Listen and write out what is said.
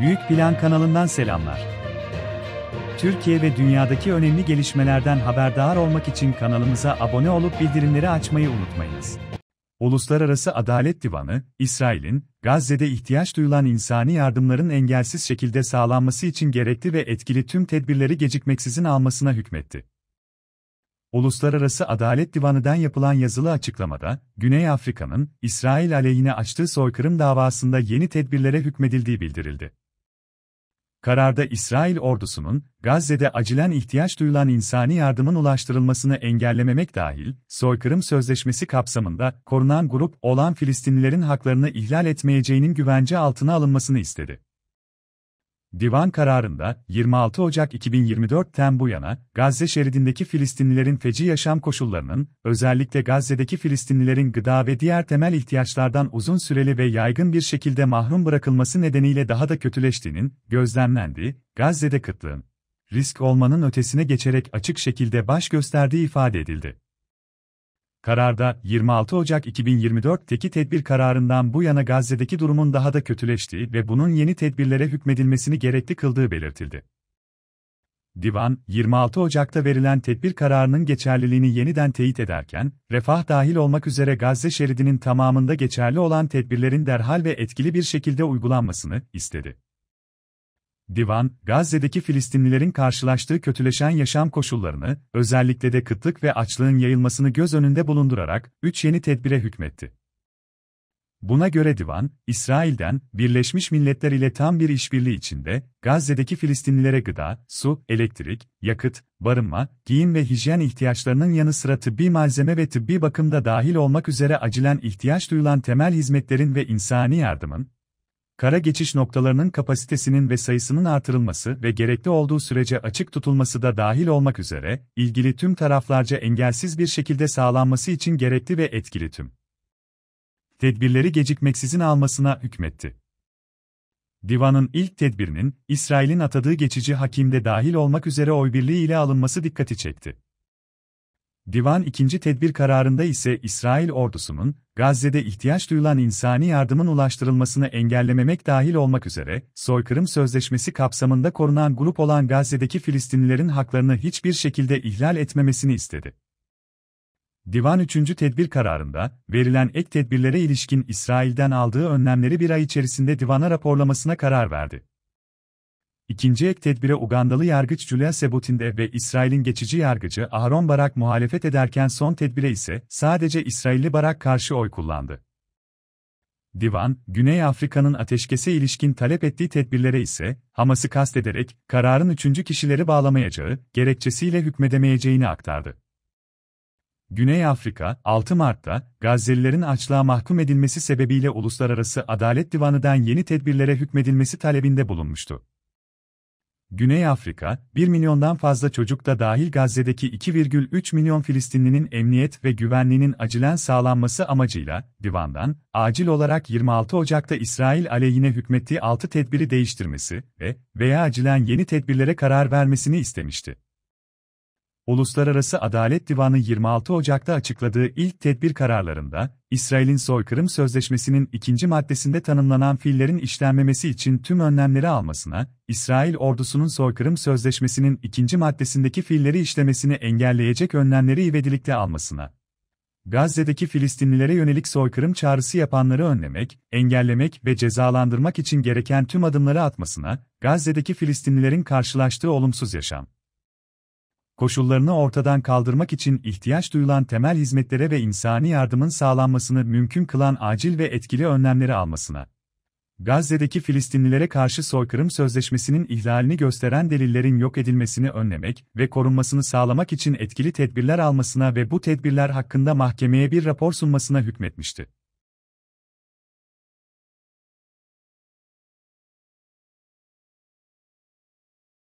Büyük Plan kanalından selamlar. Türkiye ve dünyadaki önemli gelişmelerden haberdar olmak için kanalımıza abone olup bildirimleri açmayı unutmayınız. Uluslararası Adalet Divanı, İsrail'in, Gazze'de ihtiyaç duyulan insani yardımların engelsiz şekilde sağlanması için gerekli ve etkili tüm tedbirleri gecikmeksizin almasına hükmetti. Uluslararası Adalet Divanı'dan yapılan yazılı açıklamada, Güney Afrika'nın İsrail aleyhine açtığı soykırım davasında yeni tedbirlere hükmedildiği bildirildi. Kararda İsrail ordusunun, Gazze'de acilen ihtiyaç duyulan insani yardımın ulaştırılmasını engellememek dahil, soykırım sözleşmesi kapsamında korunan grup olan Filistinlilerin haklarını ihlal etmeyeceğinin güvence altına alınmasını istedi. Divan kararında 26 Ocak 2024'ten bu yana Gazze şeridindeki Filistinlilerin feci yaşam koşullarının, özellikle Gazze'deki Filistinlilerin gıda ve diğer temel ihtiyaçlardan uzun süreli ve yaygın bir şekilde mahrum bırakılması nedeniyle daha da kötüleştiğinin gözlemlendiği, Gazze'de kıtlığın risk olmanın ötesine geçerek açık şekilde baş gösterdiği ifade edildi. Kararda 26 Ocak 2024'teki tedbir kararından bu yana Gazze'deki durumun daha da kötüleştiği ve bunun yeni tedbirlere hükmedilmesini gerekli kıldığı belirtildi. Divan, 26 Ocak'ta verilen tedbir kararının geçerliliğini yeniden teyit ederken, refah dahil olmak üzere Gazze şeridinin tamamında geçerli olan tedbirlerin derhal ve etkili bir şekilde uygulanmasını istedi. Divan, Gazze'deki Filistinlilerin karşılaştığı kötüleşen yaşam koşullarını, özellikle de kıtlık ve açlığın yayılmasını göz önünde bulundurarak, üç yeni tedbire hükmetti. Buna göre divan, İsrail'den, Birleşmiş Milletler ile tam bir işbirliği içinde, Gazze'deki Filistinlilere gıda, su, elektrik, yakıt, barınma, giyim ve hijyen ihtiyaçlarının yanı sıra tıbbi malzeme ve tıbbi bakımda dahil olmak üzere acilen ihtiyaç duyulan temel hizmetlerin ve insani yardımın, kara geçiş noktalarının kapasitesinin ve sayısının artırılması ve gerekli olduğu sürece açık tutulması da dahil olmak üzere, ilgili tüm taraflarca engelsiz bir şekilde sağlanması için gerekli ve etkili tüm tedbirleri gecikmeksizin almasına hükmetti. Divanın ilk tedbirinin, İsrail'in atadığı geçici hakimde dahil olmak üzere oy birliği ile alınması dikkati çekti. Divan ikinci tedbir kararında ise İsrail ordusunun, Gazze'de ihtiyaç duyulan insani yardımın ulaştırılmasını engellememek dahil olmak üzere, soykırım sözleşmesi kapsamında korunan grup olan Gazze'deki Filistinlilerin haklarını hiçbir şekilde ihlal etmemesini istedi. Divan 3. tedbir kararında, verilen ek tedbirlere ilişkin İsrail'den aldığı önlemleri bir ay içerisinde divana raporlamasına karar verdi. İkinci ek tedbire Ugandalı yargıç Julia Sebutinde ve İsrail'in geçici yargıcı Aharon Barak muhalefet ederken son tedbire ise sadece İsrailli Barak karşı oy kullandı. Divan, Güney Afrika'nın ateşkese ilişkin talep ettiği tedbirlere ise, Hamas'ı kastederek, kararın üçüncü kişileri bağlamayacağı, gerekçesiyle hükmedemeyeceğini aktardı. Güney Afrika, 6 Mart'ta, Gazze'lilerin açlığa mahkum edilmesi sebebiyle Uluslararası Adalet Divanı'dan yeni tedbirlere hükmedilmesi talebinde bulunmuştu. Güney Afrika, 1 milyondan fazla çocuk da dahil Gazze'deki 2,3 milyon Filistinlinin emniyet ve güvenliğinin acilen sağlanması amacıyla, divandan, acil olarak 26 Ocak'ta İsrail aleyhine hükmettiği 6 tedbiri değiştirmesi ve veya acilen yeni tedbirlere karar vermesini istemişti. Uluslararası Adalet Divanı 26 Ocak'ta açıkladığı ilk tedbir kararlarında, İsrail'in soykırım sözleşmesinin ikinci maddesinde tanımlanan fillerin işlenmemesi için tüm önlemleri almasına, İsrail ordusunun soykırım sözleşmesinin ikinci maddesindeki filleri işlemesini engelleyecek önlemleri ivedilikte almasına, Gazze'deki Filistinlilere yönelik soykırım çağrısı yapanları önlemek, engellemek ve cezalandırmak için gereken tüm adımları atmasına, Gazze'deki Filistinlilerin karşılaştığı olumsuz yaşam koşullarını ortadan kaldırmak için ihtiyaç duyulan temel hizmetlere ve insani yardımın sağlanmasını mümkün kılan acil ve etkili önlemleri almasına. Gazze'deki Filistinlilere karşı soykırım sözleşmesinin ihlalini gösteren delillerin yok edilmesini önlemek ve korunmasını sağlamak için etkili tedbirler almasına ve bu tedbirler hakkında mahkemeye bir rapor sunmasına hükmetmişti.